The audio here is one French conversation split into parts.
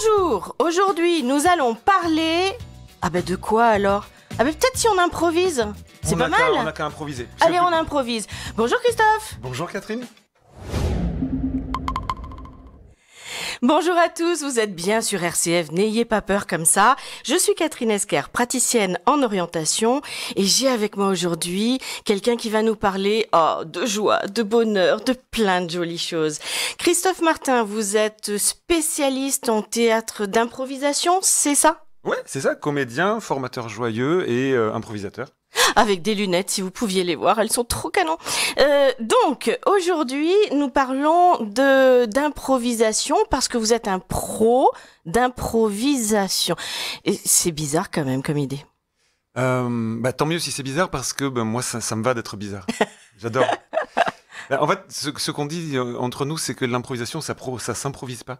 Bonjour, aujourd'hui nous allons parler... Ah ben de quoi alors Ah ben peut-être si on improvise C'est pas mal On n'a qu'à improviser. Allez, on improvise. Bonjour Christophe Bonjour Catherine Bonjour à tous, vous êtes bien sur RCF, n'ayez pas peur comme ça. Je suis Catherine Esquer, praticienne en orientation et j'ai avec moi aujourd'hui quelqu'un qui va nous parler oh, de joie, de bonheur, de plein de jolies choses. Christophe Martin, vous êtes spécialiste en théâtre d'improvisation, c'est ça Ouais, c'est ça, comédien, formateur joyeux et euh, improvisateur. Avec des lunettes, si vous pouviez les voir, elles sont trop canons. Euh, donc, aujourd'hui, nous parlons de d'improvisation parce que vous êtes un pro d'improvisation. c'est bizarre quand même comme idée. Euh, bah, tant mieux si c'est bizarre parce que bah, moi, ça, me va d'être bizarre. J'adore. Bah, en fait, ce, qu'on dit entre nous, c'est que l'improvisation, ça, ne ça s'improvise pas.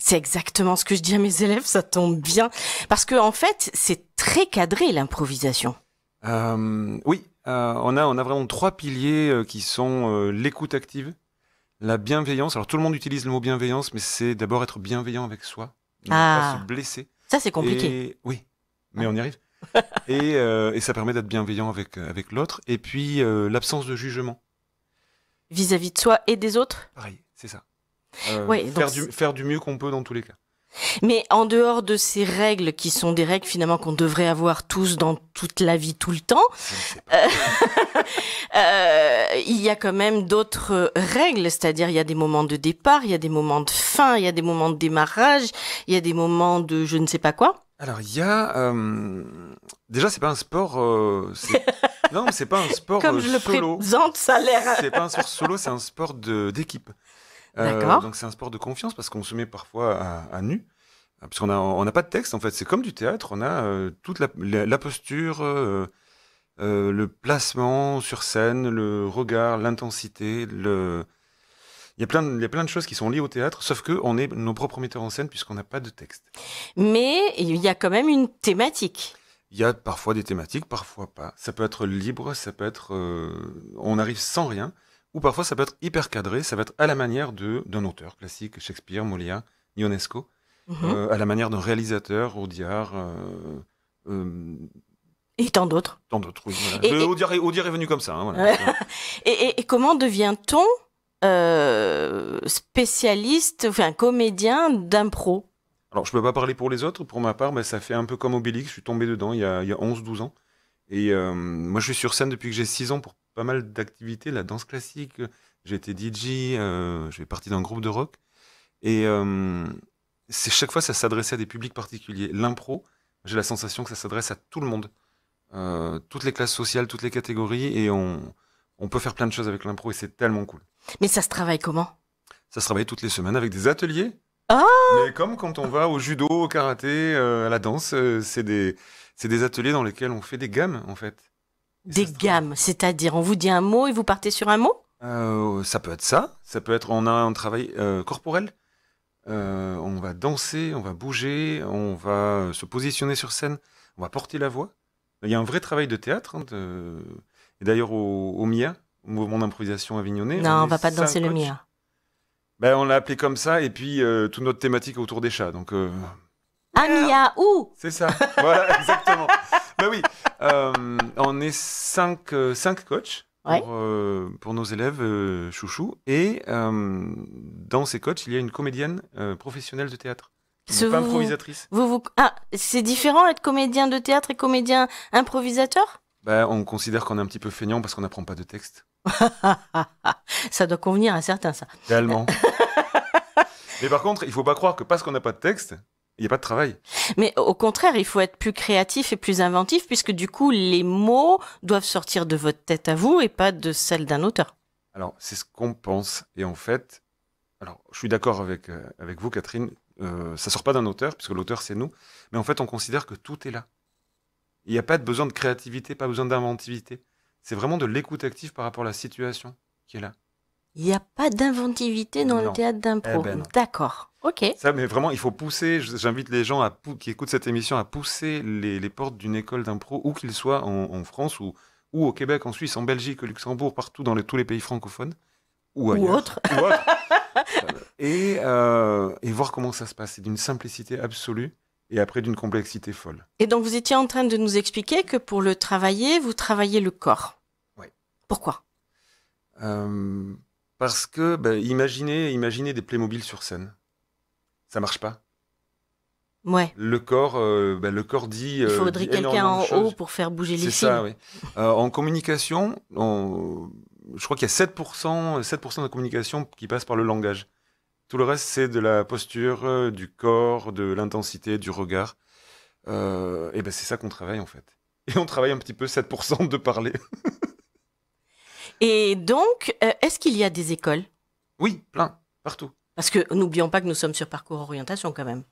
C'est exactement ce que je dis à mes élèves, ça tombe bien. Parce que, en fait, c'est très cadré l'improvisation. Euh, oui, euh, on, a, on a vraiment trois piliers euh, qui sont l'écoute active, la bienveillance. Alors, tout le monde utilise le mot bienveillance, mais c'est d'abord être bienveillant avec soi, ne pas ah. se blesser. Ça, c'est compliqué. Oui, mais on y arrive. et, ça permet d'être bienveillant avec, avec l'autre. Et puis, l'absence de jugement. Vis-à-vis -vis de soi et des autres Pareil, c'est ça. Euh, faire, du, faire du mieux qu'on peut dans tous les cas. Mais en dehors de ces règles qui sont des règles finalement qu'on devrait avoir tous dans toute la vie, tout le temps, euh, euh, il y a quand même d'autres règles, c'est-à-dire il y a des moments de départ, il y a des moments de fin, il y a des moments de démarrage, il y a des moments de je ne sais pas quoi. Alors il y a déjà c'est pas un sport non c'est pas un sport comme je le présente ça a l'air c'est pas un sport solo c'est un sport d'équipe euh, donc c'est un sport de confiance parce qu'on se met parfois à, nu. Euh, parce qu'on n'a on pas de texte, en fait. C'est comme du théâtre. On a euh, toute la, posture, le placement sur scène, le regard, l'intensité, le... Il y, a plein de, il y a plein de choses qui sont liées au théâtre, sauf que on est nos propres metteurs en scène puisqu'on n'a pas de texte. Mais il y a quand même une thématique. Il y a parfois des thématiques, parfois pas. Ça peut être libre, ça peut être... on arrive sans rien ou parfois ça peut être hyper cadré, ça va être à la manière d'un auteur classique, Shakespeare, Molière, Ionesco, mhm. euh, à la manière d'un réalisateur, Audiard. Euh, euh, et tant d'autres. Tant d'autres, est, venu comme ça. Hein, et, comment devient-on spécialiste, enfin comédien d'impro Alors je ne peux pas parler pour les autres, pour ma part, mais bah, ça fait un peu comme Obélix, je suis tombé dedans il y a, a 11-12 ans. Et moi je suis sur scène depuis que j'ai 6 ans pour pas mal d'activités, la danse classique. Euh, J'étais DJ, euh, je j'ai parti d'un groupe de rock. Et euh, chaque fois, ça s'adressait à des publics particuliers. L'impro, j'ai la sensation que ça s'adresse à tout le monde. toutes les classes sociales, toutes les catégories. Et on, peut faire plein de choses avec l'impro et c'est tellement cool. Mais ça se travaille comment Ça se travaille toutes les semaines avec des ateliers. Ah Mais comme quand on va au judo, au karaté, à la danse, c'est des, des ateliers dans lesquels on fait des gammes, en fait. Des gammes, c'est-à-dire on vous dit un mot et vous partez sur un mot euh, Ça peut être ça. Ça peut être on a un travail euh, corporel. Euh, on va danser, on va bouger, on va se positionner sur scène, on va porter la voix. Il y a un vrai travail de théâtre. Hein, et d'ailleurs au, MIA, au mouvement d'improvisation avignonné... Non, on, va pas danser le MIA. Ben, on l'a appelé comme ça et puis toute notre thématique autour des chats. Donc. Ah, Mia, où C'est ça, voilà, exactement. Ben oui, euh, on est cinq, euh, coachs euh, pour, nos élèves chouchou. Et dans ces coachs, il y a une comédienne professionnelle de théâtre. improvisatrice. Vous, vous... Ah, c'est différent être comédien de théâtre et comédien improvisateur bah, On considère qu'on est un petit peu feignant parce qu'on n'apprend pas de texte. ça doit convenir à certains, ça. Tellement. Mais par contre, il faut pas croire que parce qu'on n'a pas de texte, il n'y a pas de travail. Mais au contraire, il faut être plus créatif et plus inventif, puisque du coup, les mots doivent sortir de votre tête à vous et pas de celle d'un auteur. Alors, c'est ce qu'on pense. Et en fait, alors, je suis d'accord avec, euh, avec vous, Catherine, ça euh, ça sort pas d'un auteur, puisque l'auteur, c'est nous. Mais en fait, on considère que tout est là. Il n'y a pas de besoin de créativité, pas besoin d'inventivité. C'est vraiment de l'écoute active par rapport à la situation qui est là il n'y a pas d'inventivité dans le théâtre d'impro. Eh ben D'accord. Ok. Ça, mais vraiment, il faut pousser. J'invite les gens à, qui écoutent cette émission à pousser les, portes d'une école d'impro, où qu'ils soient, en, en France ou, ou, au Québec, en Suisse, en Belgique, au Luxembourg, partout dans tous les pays francophones. Ou, ailleurs, ou autre. Euh, euh, et, voir comment ça se passe. C'est d'une simplicité absolue et après d'une complexité folle. Et donc vous étiez en train de nous expliquer que pour le travailler, vous travaillez le corps. Oui. Pourquoi euh, parce que, ben, imaginez, imaginez des Playmobil sur scène. Ça marche pas. Ouais. Le corps, euh, ben, le corps dit. Il euh, faudrait quelqu'un en haut pour faire bouger les pieds. C'est ça, oui. Euh, en communication, je crois qu'il y a 7%, 7 de communication qui passe par le langage. Tout le reste, c'est de la posture, du corps, de l'intensité, du regard. et ben c'est ça qu'on travaille en fait. Et on travaille un petit peu 7% de parler. Et donc, euh, est-ce qu'il y a des écoles Oui, plein, partout. Parce que n'oublions pas que nous sommes sur parcours orientation quand même.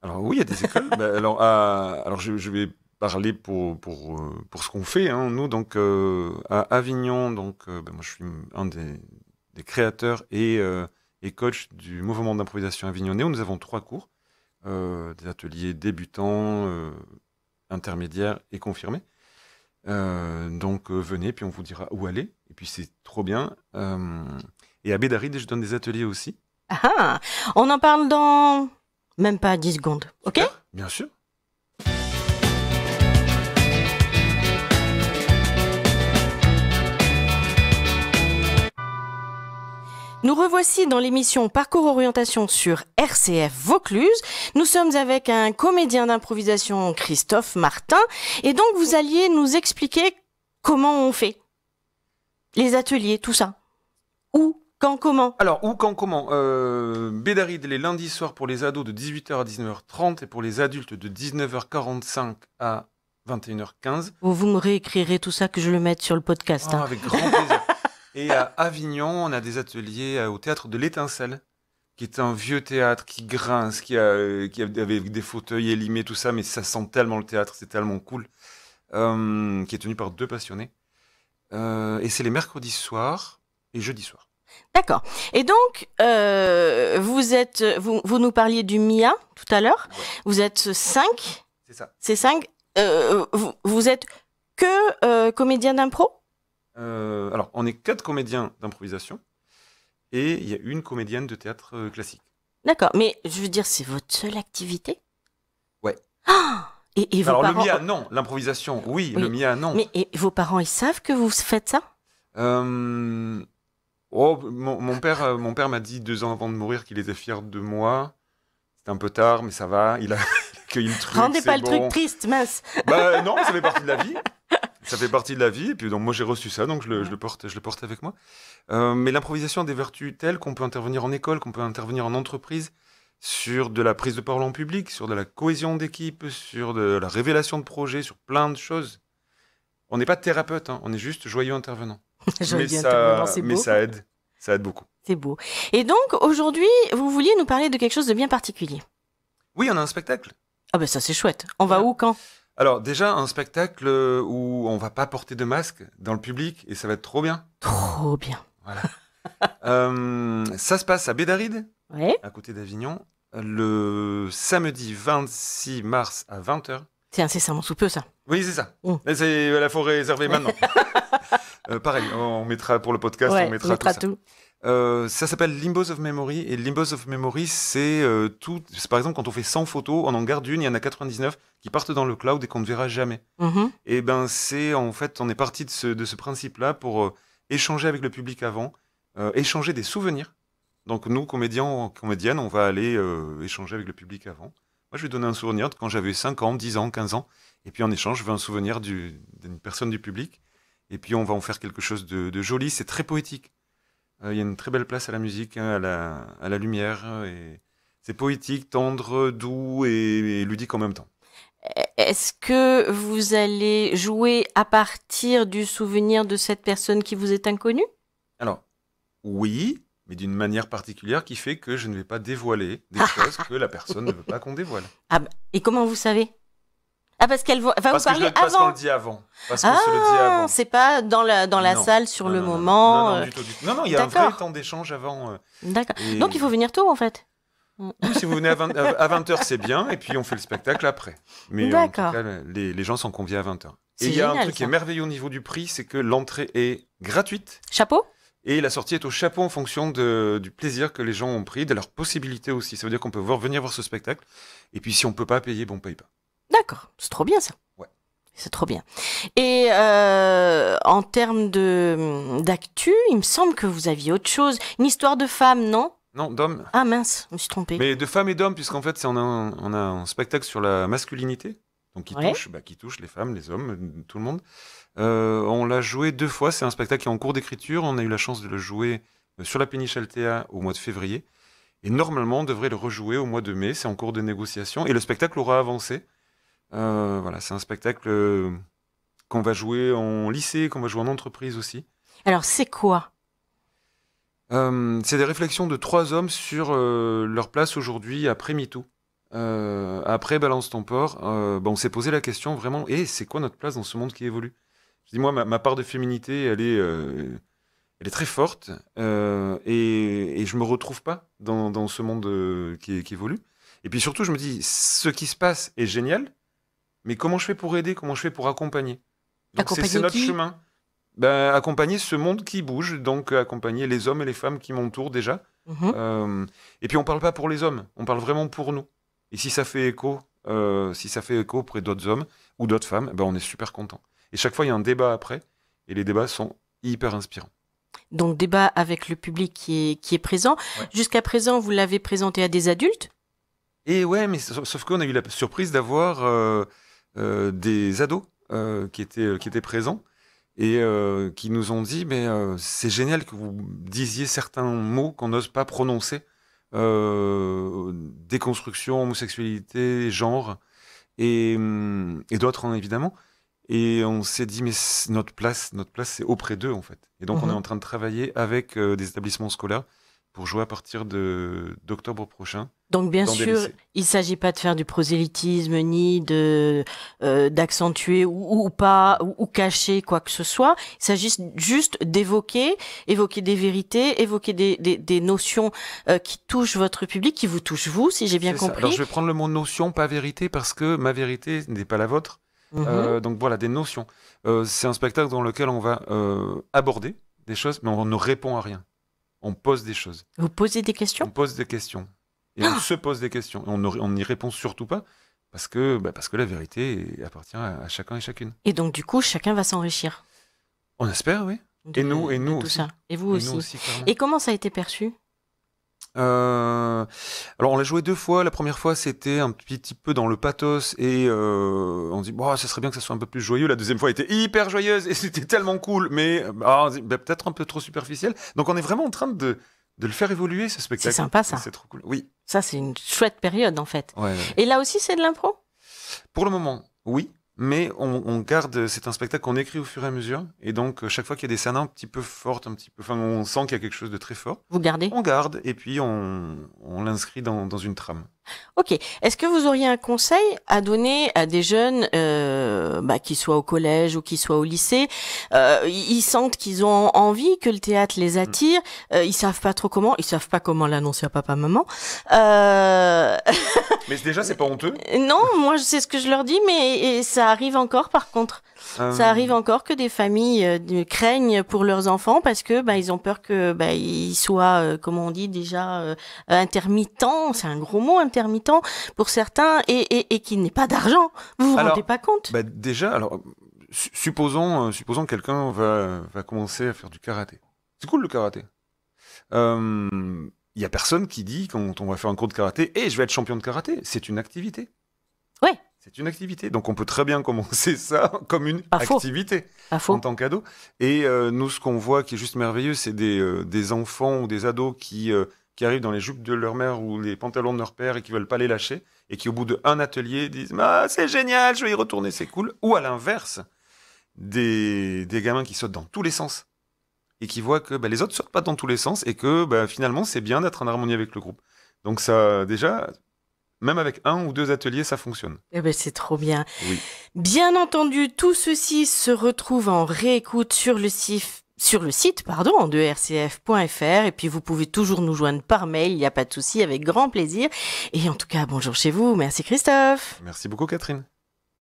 Alors oui, il y a des écoles. Bah, alors, alors je, vais parler pour, pour, euh, pour ce qu'on fait. Hein, nous, donc, euh, à Avignon, donc, bah, moi, je suis un des, créateurs et, et, coach du mouvement d'improvisation avignonnais. Où nous avons trois cours, des ateliers débutants, intermédiaires et confirmés. Euh, donc euh, venez, puis on vous dira où aller. Et puis c'est trop bien. Euh, et à Bédaride, je donne des ateliers aussi. Ah, on en parle dans même pas 10 secondes, ok Bien sûr. Nous revoici dans l'émission Parcours Orientation sur RCF Vaucluse. Nous sommes avec un comédien d'improvisation, Christophe Martin. Et donc, vous alliez nous expliquer comment on fait. Les ateliers, tout ça. Où quand comment Alors, où, quand, comment euh, Bédaride les lundis soirs pour les ados de 18h à 19h30 et pour les adultes de 19h45 à 21h15. Vous, vous me réécrirez tout ça que je le mette sur le podcast. Ah, hein. Avec grand plaisir. Et à Avignon, on a des ateliers euh, au théâtre de l'Étincelle, qui est un vieux théâtre qui grince, qui, a, euh, qui avait des fauteuils élimés, tout ça, mais ça sent tellement le théâtre, c'est tellement cool, euh, qui est tenu par deux passionnés. et c'est les mercredis soirs et jeudi soir. D'accord. Et donc, vous êtes, vous, nous parliez du MIA tout à l'heure. Vous êtes cinq. C'est ça. C'est cinq. vous, vous êtes que comédien d'impro euh, alors, on est quatre comédiens d'improvisation et il y a une comédienne de théâtre euh, classique. D'accord, mais je veux dire, c'est votre seule activité Ouais. Ah et, et Alors, le mien, non. L'improvisation, oui, Le mien, non. Mais vos parents, ils savent que vous faites ça euh, oh, mon, père, mon père m'a dit deux ans avant de mourir qu'il était fier de moi. C'est un peu tard, mais ça va. Il a cueilli le truc. Rendez pas le truc triste, mince. Bah non, ça fait partie de la vie. ça fait partie de la vie. Et puis donc moi j'ai reçu ça, donc je le, porte, je le porte avec moi. Euh, mais l'improvisation a des vertus telles qu'on peut intervenir en école, qu'on peut intervenir en entreprise, sur de la prise de parole en public, sur de la cohésion d'équipe, sur de la révélation de projets, sur plein de choses. On n'est pas thérapeute, hein, on est juste joyeux intervenant. mais, ça, mais ça aide, ça aide beaucoup. C'est beau. Et donc aujourd'hui, vous vouliez nous parler de quelque chose de bien particulier. Oui, on a un spectacle. Ah ben ça c'est chouette. On va où quand alors déjà un spectacle euh, où on va pas porter de masque dans le public et ça va être trop bien. Trop bien. Voilà. Euh, ça se passe à Bédaride, à côté d'Avignon, le samedi 26 mars à 20h. C'est incessamment sous peu ça. Oui c'est ça. Mmh. C'est euh, la forêt réservée maintenant. pareil, on mettra pour le podcast, on mettra, tout. Euh, ça s'appelle Limbos of Memory et Limbos of Memory, c'est euh, tout. Par exemple, quand on fait 100 photos, on en garde une, il y en a 99 qui partent dans le cloud et qu'on ne verra jamais. Mm-hmm. Et eh ben, c'est en fait, on est parti de ce, principe-là pour euh, échanger avec le public avant, échanger des souvenirs. Donc nous, comédiens, comédiennes, on va aller échanger avec le public avant. Moi, je vais donner un souvenir de quand j'avais 5 ans, 10 ans, 15 ans, et puis en échange, je veux un souvenir d'une personne du public. Et puis on va en faire quelque chose de joli. C'est très poétique. Euh, il y a une très belle place à la musique, hein, à la, lumière. Euh, et c'est poétique, tendre, doux et, ludique en même temps. E-, est-ce que vous allez jouer à partir du souvenir de cette personne qui vous est inconnue Alors, oui, mais d'une manière particulière qui fait que je ne vais pas dévoiler des ah. choses que la personne ne veut pas qu'on dévoile. Ah et comment vous savez ah, parce qu'elle va vous parler avant. Parce qu'on le dit avant. Parce ah, se C'est pas dans la, dans la salle sur le moment. Non, non, il y a un vrai temps d'échange avant. Euh, D'accord. Donc il faut venir tôt en fait. Oui, si vous venez à 20h, c'est bien, et puis on fait le spectacle après. Mais les, les gens sont conviés à 20h. Et il y a un truc qui est merveilleux au niveau du prix, c'est que l'entrée est gratuite. Chapeau et la sortie est au chapeau en fonction de, du plaisir que les gens ont pris, de leur possibilité aussi. Ça veut dire qu'on peut venir voir ce spectacle. Et puis si on ne peut pas payer, bon, paye pas. D'accord, c'est trop bien ça. Ouais. C'est trop bien. Et euh, en termes de d'actu, il me semble que vous aviez autre chose. Une histoire de femme, non Non, d'homme. Ah mince, je me suis trompé. Mais de femmes et d'hommes, puisqu'en fait, on a, un, on a un spectacle sur la masculinité. Donc qui, touche, bah, qui touche les femmes, les hommes, tout le monde. Euh, on l'a joué deux fois. C'est un spectacle qui est en cours d'écriture. On a eu la chance de le jouer euh, sur la péniche Altea au mois de février. Et normalement, on devrait le rejouer au mois de mai. C'est en cours de négociation. Et le spectacle aura avancé. Euh, voilà, c'est un spectacle euh, qu'on va jouer en lycée, qu'on va jouer en entreprise aussi. Alors, c'est quoi euh, C'est des réflexions de trois hommes sur leur place aujourd'hui après MeToo. après Balance ton port, ben, on s'est posé la question vraiment, et eh, c'est quoi notre place dans ce monde qui évolue Je dis, moi, ma, part de féminité, elle est, elle est très forte, et, et, je me retrouve pas dans, ce monde qui évolue. Et puis surtout, je me dis, ce qui se passe est génial, mais comment je fais pour aider Comment je fais pour accompagner Donc c'est notre chemin. Ben, accompagner ce monde qui bouge, donc euh, accompagner les hommes et les femmes qui m'entourent déjà. Mhm. Euh, et puis on ne parle pas pour les hommes, on parle vraiment pour nous. Et si ça fait écho, euh, si ça fait écho auprès d'autres hommes ou d'autres femmes, ben on est super content. Et chaque fois il y a un débat après, et les débats sont hyper inspirants. Donc débat avec le public qui est, qui est présent. Jusqu'à présent, vous l'avez présenté à des adultes Et ouais, mais sauf, qu'on a eu la surprise d'avoir euh, des ados euh, qui, étaient, euh, qui étaient présents et qui nous ont dit mais c'est génial que vous disiez certains mots qu'on n'ose pas prononcer déconstruction homosexualité genre et, hum, d'autres hein, évidemment et on s'est dit mais notre place notre place c'est auprès d'eux en fait et donc on est mhm. en train de travailler avec des établissements scolaires pour jouer à partir d'octobre prochain. Donc bien sûr, il ne s'agit pas de faire du prosélytisme ni de euh, d'accentuer ou, pas ou, cacher quoi que ce soit. Il s'agit juste d'évoquer, évoquer des vérités, évoquer des, des, notions euh, qui touchent votre public, qui vous touchent vous, si j'ai bien compris. Alors je vais prendre le mot notion, pas vérité, parce que ma vérité n'est pas la vôtre. Mhm. Euh, donc voilà, des notions. C'est un spectacle dans lequel on va aborder des choses, mais on ne répond à rien on pose des choses. Vous posez des questions On pose des questions. Et on ah se pose des questions. Et on n'y répond surtout pas parce que, bah, parce que la vérité appartient à, chacun et chacune. Et donc, du coup, chacun va s'enrichir On espère, oui. et nous, et nous aussi. Et vous aussi et comment ça a été perçu euh, alors on l'a joué deux fois. La première fois c'était un petit peu dans le pathos et euh, on dit bon, ça serait bien que ça soit un peu plus joyeux. La deuxième fois était hyper joyeuse et c'était tellement cool, mais ah, bah, peut-être un peu trop superficiel. Donc on est vraiment en train de le faire évoluer ce spectacle. C'est sympa ça. C'est trop cool. Oui. Ça c'est une chouette période en fait. Et là aussi c'est de l'impro. Pour le moment, oui mais on, garde, c'est un spectacle qu'on écrit au fur et à mesure, et donc euh, chaque fois qu'il y a des scènes un petit peu fortes, un petit peu, enfin on sent qu'il y a quelque chose de très fort. Vous gardez On garde, et puis on, l'inscrit dans une trame. Ok. Est-ce que vous auriez un conseil à donner à des jeunes euh, bah, soient au collège ou qu'ils soient au lycée euh, Ils sentent qu'ils ont envie, que le théâtre les mm. attire. Euh, ils savent pas trop comment. Ils savent pas comment l'annoncer à papa, maman. Euh, mais déjà, c'est pas honteux. Non, moi, c'est ce que je leur dis, mais ça arrive encore. Par contre, ça euh. arrive encore que des familles euh, craignent pour leurs enfants parce que bah, ils ont peur que bah, ils soient, comment on dit déjà, intermittents. C'est un gros mot, intermittent pour certains et, qui n'est pas d'argent. Vous vous rendez pas compte bah, Déjà, alors supposons, euh, supposons que quelqu'un va, va, commencer à faire du karaté. C'est cool le karaté. Il euh, n'y y a personne qui dit quand on va faire un cours de karaté, et eh, je vais être champion de karaté. C'est une activité. Oui. C'est une activité. Donc on peut très bien commencer ça comme une activité en tant qu'ado. Et euh, nous, ce qu'on voit qui est juste merveilleux, c'est des, des, enfants ou des ados qui qui arrivent dans les jupes de leur mère ou les pantalons de leur père et qui veulent pas les lâcher, et qui au bout d'un atelier disent ah, c'est génial, je vais y retourner, c'est cool. Ou à l'inverse, des, des, gamins qui sautent dans tous les sens et qui voient que bah, les autres sautent pas dans tous les sens et que bah, finalement c'est bien d'être en harmonie avec le groupe. Donc ça, déjà, même avec un ou deux ateliers, ça fonctionne. Eh ben, c'est trop bien. Oui. Bien entendu, tout ceci se retrouve en réécoute sur le CIF sur le site, pardon, de rcf.fr. Et puis vous pouvez toujours nous joindre par mail, il n'y a pas de souci, avec grand plaisir. Et en tout cas, bonjour chez vous. Merci Christophe. Merci beaucoup Catherine.